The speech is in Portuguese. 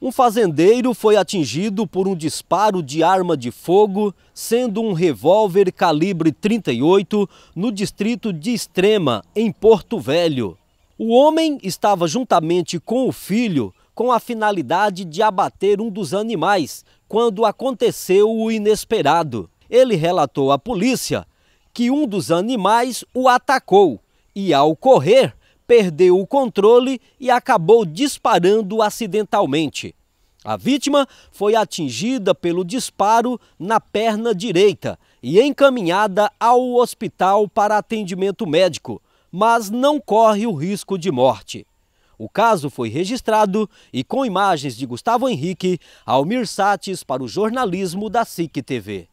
Um fazendeiro foi atingido por um disparo de arma de fogo, sendo um revólver calibre 38, no distrito de Extrema, em Porto Velho. O homem estava juntamente com o filho com a finalidade de abater um dos animais quando aconteceu o inesperado. Ele relatou à polícia que um dos animais o atacou e, ao correr, perdeu o controle e acabou disparando acidentalmente. A vítima foi atingida pelo disparo na perna direita e encaminhada ao hospital para atendimento médico, mas não corre o risco de morte. O caso foi registrado e com imagens de Gustavo Henrique, Almir Sates para o jornalismo da SIC TV.